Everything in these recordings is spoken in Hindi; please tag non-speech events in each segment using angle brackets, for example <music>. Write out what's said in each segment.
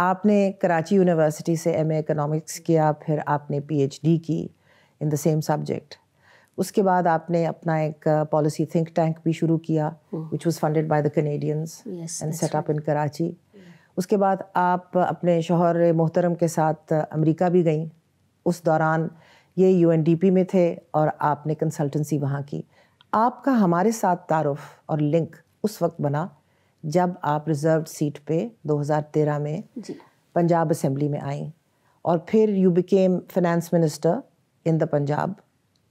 आपने कराची यूनिवर्सिटी से एम इकोनॉमिक्स किया फिर आपने पी की इन द सेम सब्जेक्ट उसके बाद आपने अपना एक पॉलिसी थिंक टैंक भी शुरू किया which was funded by the Canadians and set up in Karachi उसके बाद आप अपने शोहर मोहतरम के साथ uh, अमेरिका भी गई उस दौरान ये यू में थे और आपने कंसल्टेंसी वहाँ की आपका हमारे साथ तारफ़ और लिंक उस वक्त बना जब आप रिजर्व सीट पे 2013 में पंजाब असेंबली में आई और फिर you became finance minister in the Punjab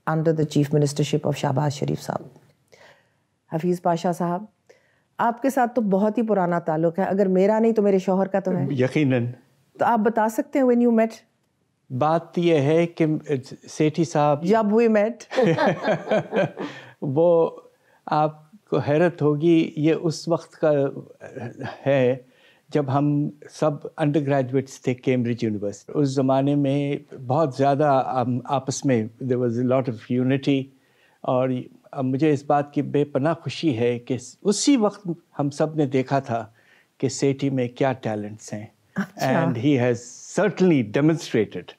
under the chief ministership of Shahbaz Sharif साहब हफीज़ पाशा साहब आपके साथ तो बहुत ही पुराना ताल्लुक है अगर मेरा नहीं तो मेरे शोहर का तो है यकीनन तो आप बता सकते हैं व्हेन यू मेट बात यह है कि सेठी साहब जब वी मेट <laughs> वो आप को हैरत होगी ये उस वक्त का है जब हम सब अंडर ग्रेजुएट्स थे कैम्ब्रिज यूनिवर्सिटी उस ज़माने में बहुत ज़्यादा आपस में there was lot of unity और मुझे इस बात की बेपना खुशी है कि उसी वक्त हम सब ने देखा था कि सेठी में क्या टैलेंट्स हैं and he has certainly demonstrated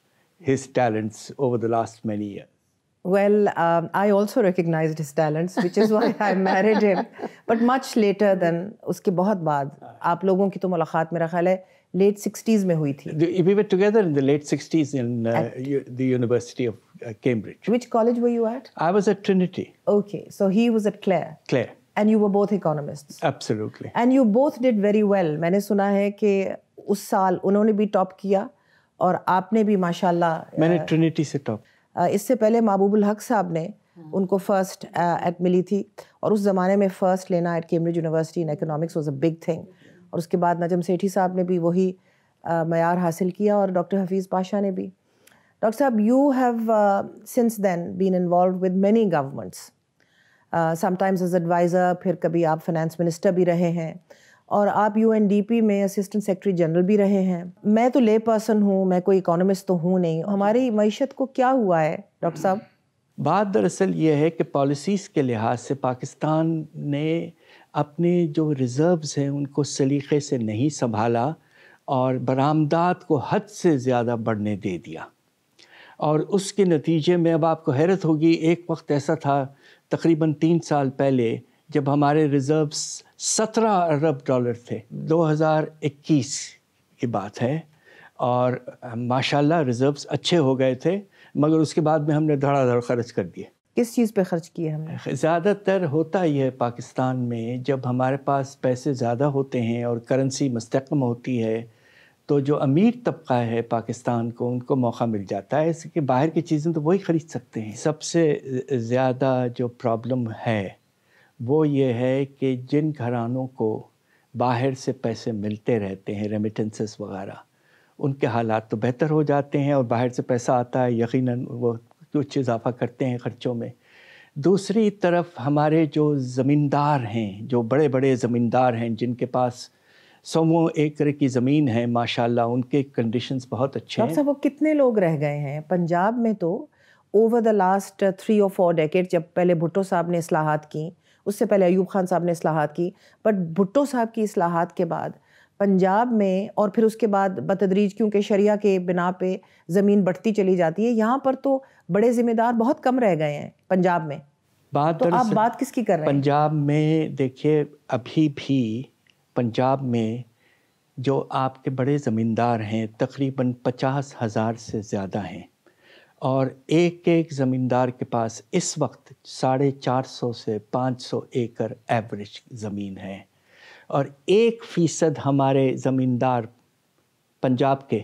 his talents over the last many year Well, um, I also recognized his talents, which is why I <laughs> married him. But much later than उसके बहुत बाद आप लोगों की तो मुलाकात मेरा ख्याल है late 60s में हुई थी. We were together in the late 60s in uh, the University of uh, Cambridge. Which college were you at? I was at Trinity. Okay, so he was at Clare. Clare. And you were both economists. Absolutely. And you both did very well. मैंने सुना है कि उस साल उन्होंने भी टॉप किया और आपने भी माशाल्लाह मैंने से इससे पहले महबूबुल हक साहब ने हाँ। उनको फर्स्ट एट मिली थी और उस ज़माने में फ़र्स्ट लेना at Cambridge university in economics was a big thing और उसके बाद नजम सेठी साहब ने भी वही मैार हासिल किया और डॉक्टर हफीज़ पाशा ने भी डॉक्टर साहब you have since then been involve with many governments sometimes as adviser फिर कभी आप फाइनेंस मिनिस्टर भी रहे हैं और आप यू में असिस्टेंट सेक्रेटरी जनरल भी रहे हैं मैं तो ले पर्सन हूँ मैं कोई इकोनॉमिस्ट तो हूँ नहीं हमारी मीशत को क्या हुआ है डॉक्टर साहब बात दरअसल ये है कि पॉलिसीज़ के लिहाज से पाकिस्तान ने अपने जो रिज़र्व्स हैं उनको सलीके से नहीं संभाला और बरामदात को हद से ज़्यादा बढ़ने दे दिया और उसके नतीजे में अब आपको हैरत होगी एक वक्त ऐसा था तकरीबन तीन साल पहले जब हमारे रिज़र्व्स सत्रह अरब डॉलर थे 2021 की बात है और माशाल्लाह रिजर्व्स अच्छे हो गए थे मगर उसके बाद में हमने धड़ाधड़ खर्च कर दिए किस चीज़ पे खर्च किए हमने ज़्यादातर होता ही है पाकिस्तान में जब हमारे पास पैसे ज़्यादा होते हैं और करेंसी मस्तकम होती है तो जो अमीर तबका है पाकिस्तान को उनको मौका मिल जाता है इसके बाहर की चीज़ें तो वही ख़रीद सकते हैं सबसे ज़्यादा जो प्रॉब्लम है वो ये है कि जिन घरानों को बाहर से पैसे मिलते रहते हैं रेमिटेंसेस वगैरह उनके हालात तो बेहतर हो जाते हैं और बाहर से पैसा आता है यकीनन वो कुछ इजाफा करते हैं ख़र्चों में दूसरी तरफ हमारे जो ज़मींदार हैं जो बड़े बड़े ज़मींदार हैं जिनके पास सौ एकड़ की ज़मीन है माशाल्लाह उनके कंडीशंस बहुत अच्छे हैं वो कितने लोग रह गए हैं पंजाब में तो ओवर द लास्ट थ्री और फोर डेकेट जब पहले भुट्टो साहब ने असलाहत की उससे पहले अयूब खान साहब ने असलाहत की बट भुट्टो साहब की असलाहत के बाद पंजाब में और फिर उसके बाद बतदरीज क्योंकि शरिया के बिना पे ज़मीन बढ़ती चली जाती है यहाँ पर तो बड़े ज़िम्मेदार बहुत कम रह गए हैं पंजाब में बात तो आप बात किसकी कर रहे हैं पंजाब में देखिए अभी भी पंजाब में जो आपके बड़े ज़मींदार हैं तकरीबन पचास हज़ार से ज़्यादा हैं और एक एक ज़मींदार के पास इस वक्त साढ़े चार सौ से पाँच सौ एकड़ एवरेज ज़मीन है और एक फ़ीसद हमारे ज़मींदार पंजाब के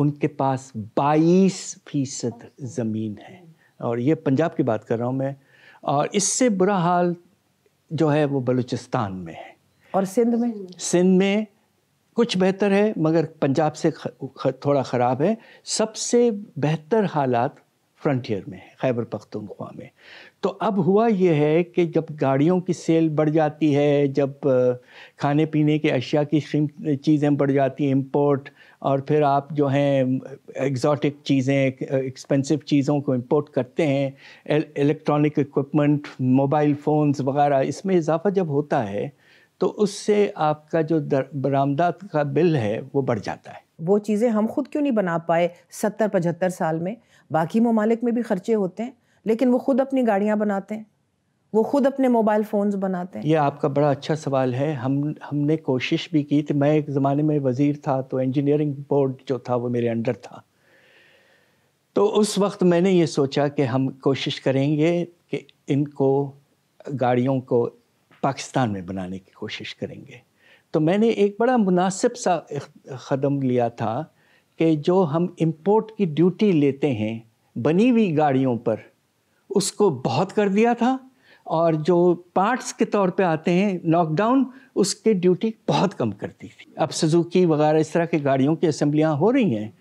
उनके पास बाईस फ़ीसद ज़मीन है और ये पंजाब की बात कर रहा हूँ मैं और इससे बुरा हाल जो है वो बलूचिस्तान में है और सिंध में सिंध में कुछ बेहतर है मगर पंजाब से ख, ख, थोड़ा ख़राब है सबसे बेहतर हालात फ्रंटियर में है खैबर पख्तनख्वा में तो अब हुआ यह है कि जब गाड़ियों की सेल बढ़ जाती है जब खाने पीने के अशिया की चीज़ें बढ़ जाती हैं इम्पोर्ट और फिर आप जो हैं एग्जॉटिक चीज़ें एक्सपेंसिव चीज़ों को इम्पोर्ट करते हैं इलेक्ट्रॉनिक इक्विपमेंट मोबाइल फ़ोन्स वगैरह इसमें इजाफा जब होता है तो उससे आपका जो बरामदा का बिल है वो बढ़ जाता है वो चीज़ें हम खुद क्यों नहीं बना पाए सत्तर पचहत्तर साल में बाकी ममालिक में भी खर्चे होते हैं लेकिन वो खुद अपनी गाड़ियाँ बनाते हैं वो खुद अपने मोबाइल फ़ोन्स बनाते हैं ये आपका बड़ा अच्छा सवाल है हम हमने कोशिश भी की थी मैं एक ज़माने में वज़ीर था तो इंजीनियरिंग बोर्ड जो था वो मेरे अंडर था तो उस वक्त मैंने ये सोचा कि हम कोशिश करेंगे कि इनको गाड़ियों को पाकिस्तान में बनाने की कोशिश करेंगे तो मैंने एक बड़ा मुनासिब सा कदम लिया था कि जो हम इंपोर्ट की ड्यूटी लेते हैं बनी हुई गाड़ियों पर उसको बहुत कर दिया था और जो पार्ट्स के तौर पे आते हैं लॉकडाउन उसके ड्यूटी बहुत कम करती थी अब सुजुकी वगैरह इस तरह की गाड़ियों की असम्बलियाँ हो रही हैं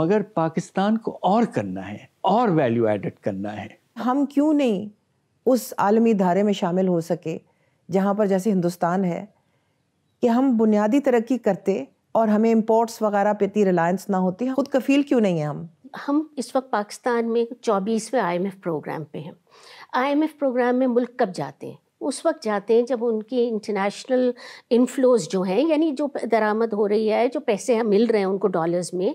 मगर पाकिस्तान को और करना है और वैल्यू एडिट करना है हम क्यों नहीं उस आलमी धारे में शामिल हो सके जहाँ पर जैसे हिंदुस्तान है कि हम बुनियादी तरक्की करते और हमें इम्पोर्ट्स वगैरह पे इतनी रिलायंस ना होती खुद कफील क्यों नहीं है हम हम इस वक्त पाकिस्तान में चौबीसवें आई एफ प्रोग्राम पे हैं आईएमएफ प्रोग्राम में मुल्क कब जाते हैं उस वक्त जाते हैं जब उनकी इंटरनेशनल इनफ्लोज जो हैं यानी जो दरामद हो रही है जो पैसे हैं मिल रहे हैं उनको डॉलर्स में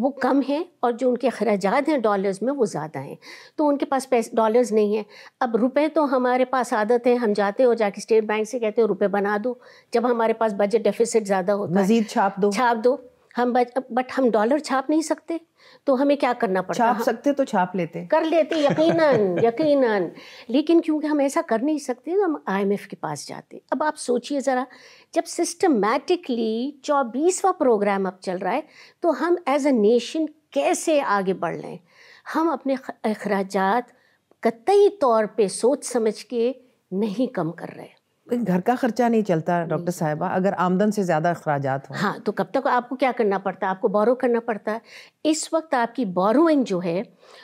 वो कम हैं और जो उनके अखराज हैं डॉलर्स में वो ज़्यादा हैं तो उनके पास पैसे डॉलर्स नहीं हैं अब रुपए तो हमारे पास आदत है हम जाते हैं और जाके स्टेट बैंक से कहते हैं रुपये बना दो जब हमारे पास बजट डेफिसिट ज़्यादा होता है छाप दो छाप दो हम बज बट हम डॉलर छाप नहीं सकते तो हमें क्या करना पड़ता छाप हाँ। सकते तो छाप लेते कर लेते यकीनन <laughs> यकीनन लेकिन क्योंकि हम ऐसा कर नहीं सकते तो हम आईएमएफ के पास जाते अब आप सोचिए ज़रा जब सिस्टमेटिकली चौबीसवा प्रोग्राम अब चल रहा है तो हम एज अ नेशन कैसे आगे बढ़ लें हम अपने अखराज कतई तौर पे सोच समझ के नहीं कम कर रहे घर का खर्चा नहीं चलता डॉक्टर साहिबा अगर आमदन से ज़्यादा अखराज हो हाँ तो कब तक आपको क्या करना पड़ता है आपको बोरो करना पड़ता है इस वक्त आपकी बोरोइंग जो है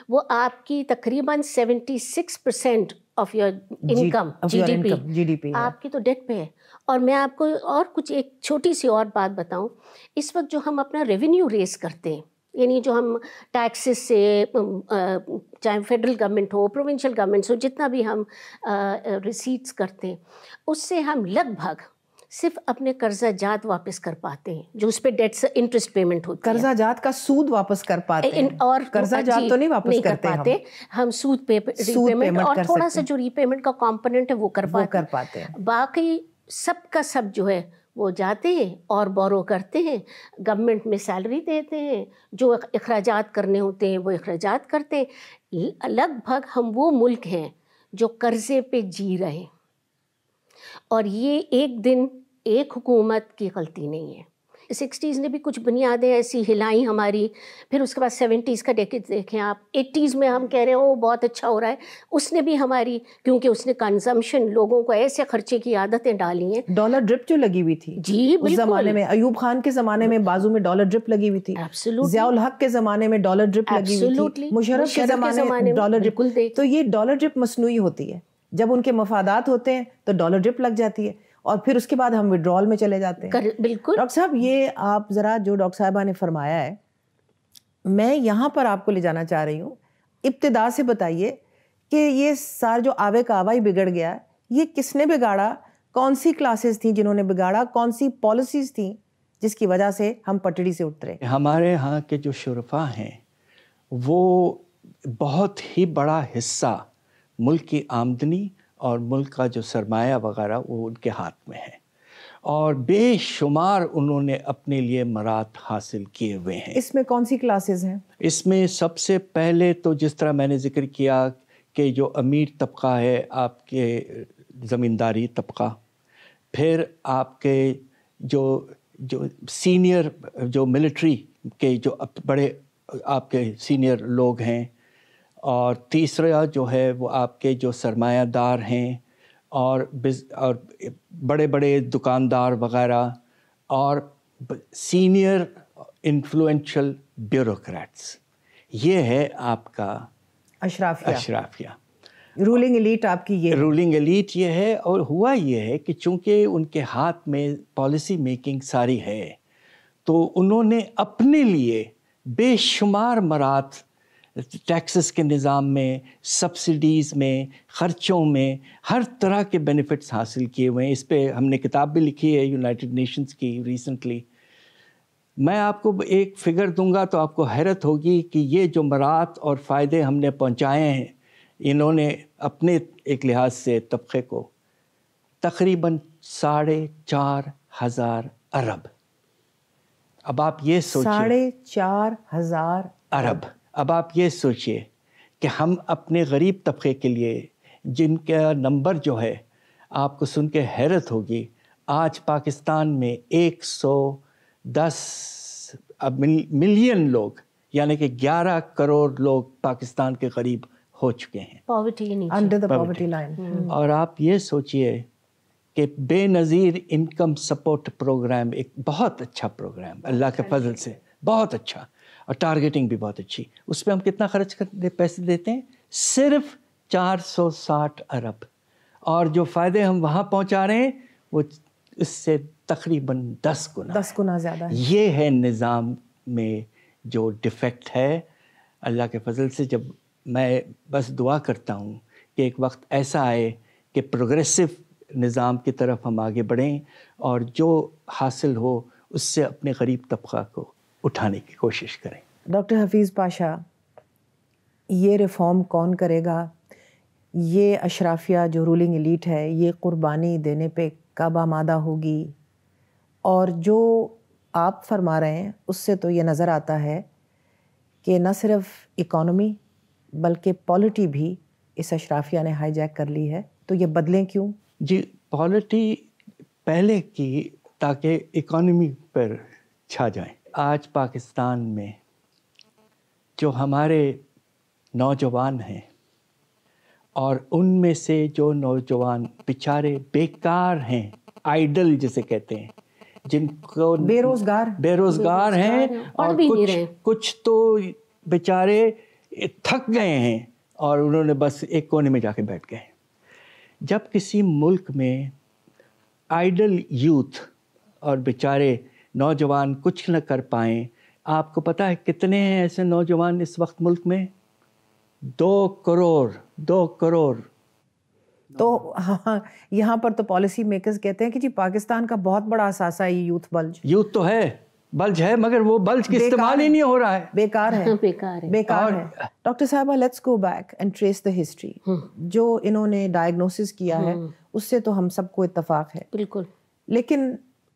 वो आपकी तकरीबन six percent of your income G D P आपकी तो डेट पे है और मैं आपको और कुछ एक छोटी सी और बात बताऊँ इस वक्त जो हम अपना रेवेन्यू रेस करते हैं यानी जो हम टैक्सेस से चाहे फेडरल गवर्नमेंट हो प्रोविंशियल गवर्नमेंट्स हो जितना भी हम रिसीट्स करते हैं उससे हम लगभग सिर्फ अपने कर्जा जात वापस कर पाते हैं जो उस पर डेट इंटरेस्ट पेमेंट होती कर्जा जात का सूद वापस कर पाते हैं और कर्जा जात तो नहीं वापस नहीं कर पाते हम, हम सूद पे रीपेमेंट और थोड़ा सा जो रीपेमेंट का कॉम्पोनेंट है वो कर पाते, वो कर पाते हैं बाकी सबका सब जो है वो जाते हैं और बोरो करते हैं गवर्नमेंट में सैलरी देते हैं जो अखराज करने होते हैं वो अखराज करते हैं लगभग हम वो मुल्क हैं जो कर्ज़े पे जी रहे और ये एक दिन एक हुकूमत की गलती नहीं है सिक्सटीज़ ने भी कुछ बुनियादें ऐसी हिलाई हमारी फिर उसके बाद सेवेंटीज़ का डेकेज देखें आप एट्टीज़ में हम कह रहे हो बहुत अच्छा हो रहा है उसने भी हमारी क्योंकि उसने कंजम्पशन लोगों को ऐसे खर्चे की आदतें डाली हैं डॉलर ड्रिप जो लगी हुई थी जी उस जमाने में अयूब खान के जमाने में बाजू में डॉलर ड्रिप लगी हुई थी जियाउल हक के जमाने में डॉलर ड्रिप लगी हुई थी मुशरफ के जमाने डॉलर ड्रिप तो ये डॉलर ड्रिप मसनू होती है जब उनके मफादात होते हैं तो डॉलर ड्रिप लग जाती है और फिर उसके बाद हम विड्रॉल में चले जाते हैं बिल्कुल डॉक्टर साहब ये आप ज़रा जो डॉक्टर साहबा ने फरमाया है मैं यहाँ पर आपको ले जाना चाह रही हूँ इब्तदा से बताइए कि ये सार जो आवे का आवा ही बिगड़ गया ये किसने बिगाड़ा कौन सी क्लासेस थी जिन्होंने बिगाड़ा कौन सी पॉलिसीज़ थी जिसकी वजह से हम पटड़ी से उतरे हमारे यहाँ के जो शुरफा हैं वो बहुत ही बड़ा हिस्सा मुल्क की आमदनी और मुल्क का जो सरमाया वगैरह वो उनके हाथ में है और बेशुमार उन्होंने अपने लिए मरात हासिल किए हुए हैं इसमें कौन सी क्लासेस हैं इसमें सबसे पहले तो जिस तरह मैंने जिक्र किया कि जो अमीर तबका है आपके ज़मींदारी तबका फिर आपके जो जो सीनियर जो मिलिट्री के जो बड़े आपके सीनियर लोग हैं और तीसरा जो है वो आपके जो सरमायादार हैं और बिज और बड़े बड़े दुकानदार वगैरह और सीनियर इन्फ्लुएंशियल ब्यूरोक्रेट्स ये है आपका अशराफिया अशराफिया रूलिंग एलीट आपकी ये रूलिंग एलीट ये है और हुआ ये है कि चूंकि उनके हाथ में पॉलिसी मेकिंग सारी है तो उन्होंने अपने लिए बेशुमार मरात टैक्सेस के निज़ाम में सब्सिडीज़ में ख़र्चों में हर तरह के बेनिफिट्स हासिल किए हुए हैं इस पर हमने किताब भी लिखी है यूनाइटेड नेशंस की रिसेंटली मैं आपको एक फ़िगर दूंगा तो आपको हैरत होगी कि ये जो मरात और फ़ायदे हमने पहुंचाए हैं इन्होंने अपने एक लिहाज से तबके को तकरीबन साढ़े चार हज़ार अरब अब आप ये सोचिए साढ़े चार हज़ार अरब अब आप ये सोचिए कि हम अपने गरीब तबके के लिए जिनका नंबर जो है आपको सुन के हैरत होगी आज पाकिस्तान में 110 अब मिलियन लोग यानी कि 11 करोड़ लोग पाकिस्तान के गरीब हो चुके हैं पॉवर्टी अंडर पॉवर्टी लाइन और आप ये सोचिए कि बेनज़ीर इनकम सपोर्ट प्रोग्राम एक बहुत अच्छा प्रोग्राम अल्लाह के फजल से बहुत अच्छा और टारगेटिंग भी बहुत अच्छी उस पर हम कितना खर्च कर पैसे देते हैं सिर्फ 460 अरब और जो फ़ायदे हम वहाँ पहुँचा रहे हैं वो इससे तकरीबन दस गुना दस गुना ज़्यादा ये है निज़ाम में जो डिफेक्ट है अल्लाह के फजल से जब मैं बस दुआ करता हूँ कि एक वक्त ऐसा आए कि प्रोग्रेसिव निज़ाम की तरफ हम आगे बढ़ें और जो हासिल हो उससे अपने गरीब तबका को उठाने की कोशिश करें डॉक्टर हफीज़ पाशा ये रिफॉर्म कौन करेगा ये अशराफिया जो रूलिंग एलिट है ये कुर्बानी देने पे कब आमादा होगी और जो आप फरमा रहे हैं उससे तो ये नज़र आता है कि न सिर्फ इकॉनमी बल्कि पॉलिटी भी इस अशराफिया ने हाईजैक कर ली है तो ये बदलें क्यों जी पॉलिटी पहले की ताकि इकॉनमी पर छा जाए आज पाकिस्तान में जो हमारे नौजवान हैं और उनमें से जो नौजवान बेचारे बेकार हैं आइडल जिसे कहते हैं जिनको बेरोजगार बेरोजगार हैं और कुछ कुछ तो बेचारे थक गए हैं और उन्होंने बस एक कोने में जाके बैठ गए जब किसी मुल्क में आइडल यूथ और बेचारे नौजवान कुछ न कर पाए आपको पता है कितने हैं ऐसे नौजवान इस वक्त मुल्क में दो करोड़ दो करोड़ तो हाँ यहाँ पर तो पॉलिसी मेकर्स कहते हैं कि जी पाकिस्तान का बहुत बड़ा असासा है यूथ बल्ज यूथ तो है बल्ज है मगर वो बल्ज की इस्तेमाल ही नहीं हो रहा है बेकार है <laughs> बेकार है बेकार है डॉक्टर साहबा let's go back and trace the history जो इन्होंने डायग्नोसिस किया है हम्म। उससे तो हम सबको इतफाक है बिल्कुल लेकिन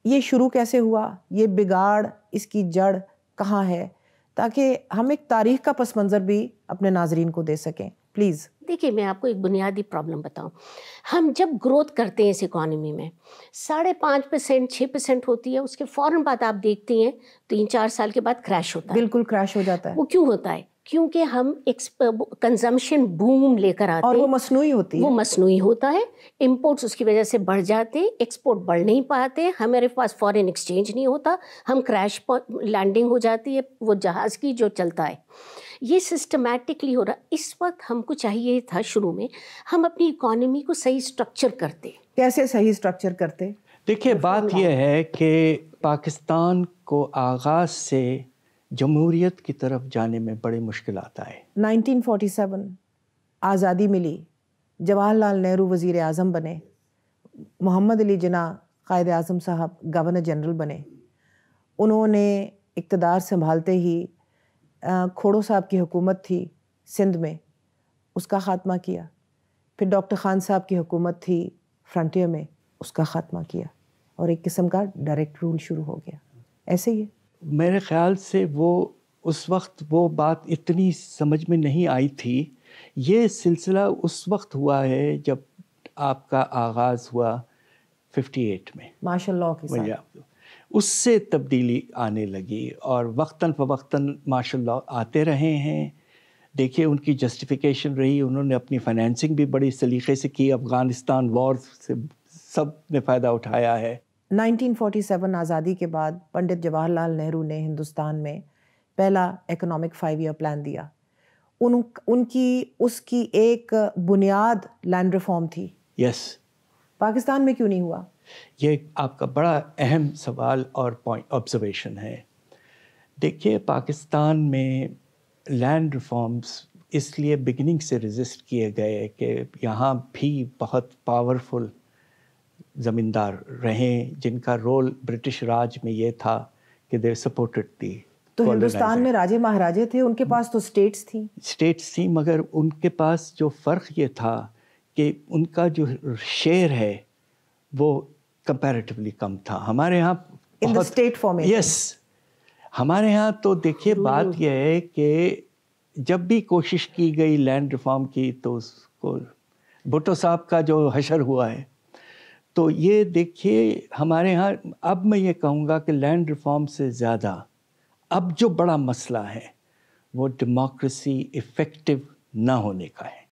ये शुरू कैसे हुआ ये बिगाड़ इसकी जड़ कहाँ है ताकि हम एक तारीख का पस मंज़र भी अपने नाजरीन को दे सकें प्लीज़ देखिए मैं आपको एक बुनियादी प्रॉब्लम बताऊं हम जब ग्रोथ करते हैं इस इकोनॉमी में साढ़े पाँच परसेंट छः परसेंट होती है उसके फ़ौर बाद आप देखती हैं तीन चार साल के बाद क्रैश होता है बिल्कुल क्रैश हो जाता है वो क्यों होता है क्योंकि हम कंजम्पशन बूम लेकर आते हैं और वो मसनू होती है वो मसनू होता है इम्पोर्ट्स उसकी वजह से बढ़ जाते हैं एक्सपोर्ट बढ़ नहीं पाते हमारे पास फॉरेन एक्सचेंज नहीं होता हम क्रैश लैंडिंग हो जाती है वो जहाज़ की जो चलता है ये सिस्टमेटिकली हो रहा इस वक्त हमको चाहिए था शुरू में हम अपनी इकोनॉमी को सही स्ट्रक्चर करते कैसे सही स्ट्रक्चर करते देखिए बात यह है कि पाकिस्तान को आगाज़ से जमहूरियत की तरफ जाने में बड़े मुश्किल आता है 1947 आज़ादी मिली जवाहरलाल नेहरू वज़ी अजम बने मोहम्मद अली जना कायद अजम साहब गवर्नर जनरल बने उन्होंने इकतदार संभालते ही खोड़ो साहब की हुकूमत थी सिंध में उसका ख़ात्मा किया फिर डॉक्टर ख़ान साहब की हुकूमत थी फ्रंटियर में उसका ख़ात्मा किया और एक किस्म का डायरेक्ट रूल शुरू हो गया ऐसे ही है मेरे ख्याल से वो उस वक्त वो बात इतनी समझ में नहीं आई थी ये सिलसिला उस वक्त हुआ है जब आपका आगाज़ हुआ 58 में माशा के उससे तब्दीली आने लगी और वक्ता फ़वक्ता माशा आते रहे हैं देखिए उनकी जस्टिफिकेशन रही उन्होंने अपनी फाइनेंसिंग भी बड़ी सलीके से की अफ़गानिस्तान वॉर से सब ने फ़ायदा उठाया है 1947 आज़ादी के बाद पंडित जवाहरलाल नेहरू ने हिंदुस्तान में पहला इकोनॉमिक फाइव ईयर प्लान दिया उन उनकी उसकी एक बुनियाद लैंड रिफॉर्म थी यस yes. पाकिस्तान में क्यों नहीं हुआ ये आपका बड़ा अहम सवाल और पॉइंट ऑब्जर्वेशन है देखिए पाकिस्तान में लैंड रिफॉर्म्स इसलिए बिगिनिंग से रजिस्ट किए गए कि यहाँ भी बहुत पावरफुल ज़मींदार रहें जिनका रोल ब्रिटिश राज में ये था कि देर सपोर्टेड थी तो हिंदुस्तान में राजे महाराजे थे उनके पास तो स्टेट्स थी स्टेट्स थी मगर उनके पास जो फ़र्क ये था कि उनका जो शेयर है वो कंपैरेटिवली कम था हमारे यहाँ in the state formation yes हमारे यहाँ तो देखिए बात यह है कि जब भी कोशिश की गई लैंड रिफॉर्म की तो उसको भुट्टो साहब का जो हशर हुआ है तो ये देखिए हमारे यहाँ अब मैं ये कहूँगा कि लैंड रिफॉर्म से ज़्यादा अब जो बड़ा मसला है वो डेमोक्रेसी इफ़ेक्टिव ना होने का है